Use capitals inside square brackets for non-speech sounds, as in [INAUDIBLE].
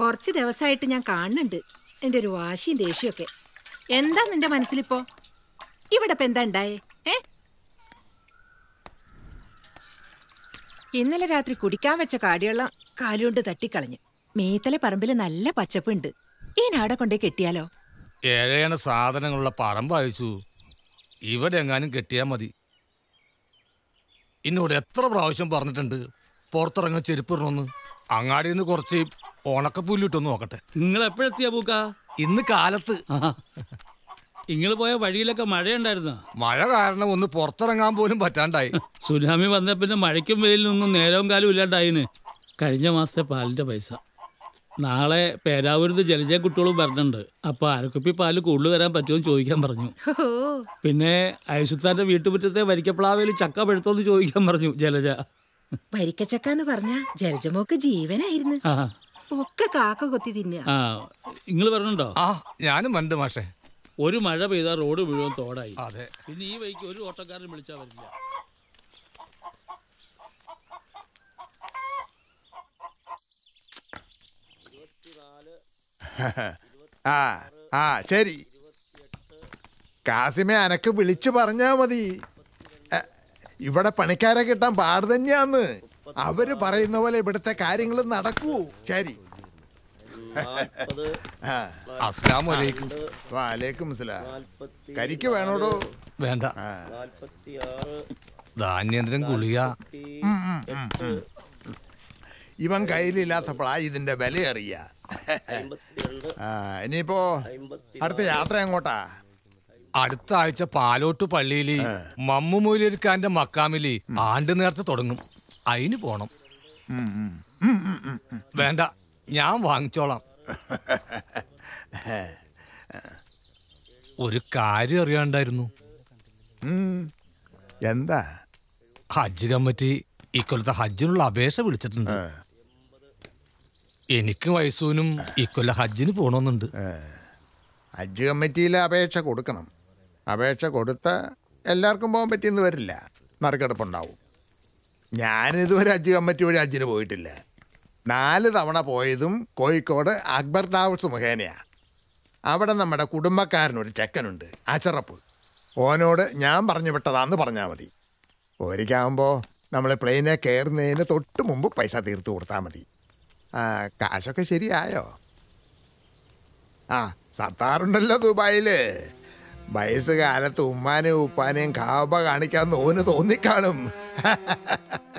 കുറച്ച് ദിവസമായിട്ട് ഞാൻ കാണുന്നുണ്ട് എൻ്റെ ഒരു വാശിയും ദേഷ്യമൊക്കെ എന്താ നിന്റെ മനസ്സിലിപ്പോ ഇവിടെ ഇപ്പൊ എന്താ ഉണ്ടായേ ഏ ഇന്നലെ രാത്രി കുടിക്കാൻ വെച്ച കാടിവെള്ളം കാലുകൊണ്ട് തട്ടിക്കളഞ്ഞു മീത്തലെ പറമ്പിൽ നല്ല പച്ചപ്പുണ്ട് ഈ നാടെ കൊണ്ടേ കെട്ടിയാലോ ഏഴേണ സാധനങ്ങളുള്ള പറമ്പ് അയച്ചു ഇവിടെ എങ്ങാനും കെട്ടിയാൽ മതി ഇന്നോട് എത്ര പ്രാവശ്യം പറഞ്ഞിട്ടുണ്ട് പുറത്തിറങ്ങാൻ ചെരുപ്പിടണമെന്ന് അങ്ങാടിയിൽ നിന്ന് കുറച്ച് ഉണക്കപ്പുല്ലിട്ടൊന്ന് നോക്കട്ടെ നിങ്ങൾ എപ്പോഴെത്തിയ പൂക്ക ഇന്ന് കാലത്ത് നിങ്ങൾ പോയ വഴിയിലൊക്കെ മഴയുണ്ടായിരുന്നു മഴ കാരണം ഒന്ന് പുറത്തിറങ്ങാൻ പോലും പറ്റാണ്ടായി സുനാമി വന്ന പിന്നെ മഴയ്ക്കും നിന്നും നേരവും കാലം ഇല്ലാണ്ടായിന് കഴിഞ്ഞ മാസത്തെ പാലിന്റെ പൈസ നാളെ പേരാവൂരത്ത് ജലജ കുട്ടികളും വരണുണ്ട് അപ്പൊ അരക്കുപ്പി പാല് കൂടുതൽ വരാൻ പറ്റുമെന്ന് ചോദിക്കാൻ പറഞ്ഞു പിന്നെ ഐശുത്താന്റെ വീട്ടുമുറ്റത്തെ വരിക്കപ്ലാവയിൽ ചക്ക പഴുത്തോന്ന് ചോദിക്കാൻ പറഞ്ഞു ജലജ വരിക്കച്ചക്ക എന്ന് പറഞ്ഞ ജലജമോക്ക് ജീവനായിരുന്നു ഒക്കെ കാക്ക കൊത്തി തിന്നുക നിങ്ങൾ പറഞ്ഞുണ്ടോ ആ ഞാനും മണ്ട് മാഷേ ഒരു മഴ പെയ്ത റോഡ് മുഴുവൻ തോടായി അതെ പിന്നെ ഈ വഴിക്ക് ഒരു ഓട്ടക്കാരൻ വിളിച്ചാൽ വരില്ല ആ ആ ശരി കാസിമെ അനക്ക് വിളിച്ചു പറഞ്ഞാ മതി ഇവിടെ പണിക്കാരെ കിട്ടാൻ പാട് തന്നെയാന്ന് അവര് പറയുന്ന പോലെ ഇവിടുത്തെ കാര്യങ്ങൾ നടക്കൂ ശരി കരിക്ക് വേണോടോ വേണ്ട ധാന്യന്ത്രം ഗുളിക ഇവൻ കയ്യിലില്ലാത്തപ്പോഴാ ഇതിന്റെ വില അറിയ ഇനിയിപ്പോ അടുത്ത യാത്ര എങ്ങോട്ടാ അടുത്ത ആഴ്ച പാലോട്ട് പള്ളിയിൽ മമ്മു മക്കാമിലി ആണ്ട് നേരത്തെ തുടങ്ങും അതിന് പോണം വേണ്ട ഞാൻ വാങ്ങിച്ചോളാം ഒരു കാര്യം അറിയാണ്ടായിരുന്നു എന്താ ഹജ്ജ് കമ്മിറ്റി ഇക്കൊല്ലത്തെ ഹജ്ജിനുള്ള അപേക്ഷ വിളിച്ചിട്ടുണ്ട് എനിക്ക് വയസ്സൂനും ഇക്കൊല്ല ഹജ്ജിന് പോകണമെന്നുണ്ട് ഹജ്ജ് കമ്മിറ്റിയിൽ അപേക്ഷ കൊടുക്കണം അപേക്ഷ കൊടുത്ത എല്ലാവർക്കും പോകാൻ പറ്റിയെന്ന് വരില്ല നറുക്കെടുപ്പുണ്ടാവും ഞാനിതുവരെ ഹജ്ജ് കമ്മറ്റി വഴി ഹജ്ജിന് പോയിട്ടില്ല നാല് തവണ പോയതും കോഴിക്കോട് അക്ബർ ടാവ്സ് മുഖേനയാണ് അവിടെ നമ്മുടെ കുടുംബക്കാരനൊരു ചെക്കനുണ്ട് അച്ചറപ്പ് ഓനോട് ഞാൻ പറഞ്ഞു വിട്ടതാന്ന് പറഞ്ഞാൽ മതി ഓരിക്കാവുമ്പോൾ നമ്മൾ പ്ലെയിനെ കയറുന്നതിന് തൊട്ട് മുമ്പ് പൈസ തീർത്തു കൊടുത്താൽ മതി കാശൊക്കെ ശരിയായോ ആ സർത്താറുണ്ടല്ലോ ദുബായിൽ വയസ്സുകാലത്ത് ഉമ്മാനെയും ഉപ്പാനെയും കാബ കാണിക്കാൻ ഓന് തോന്നിക്കാണും [LAUGHS]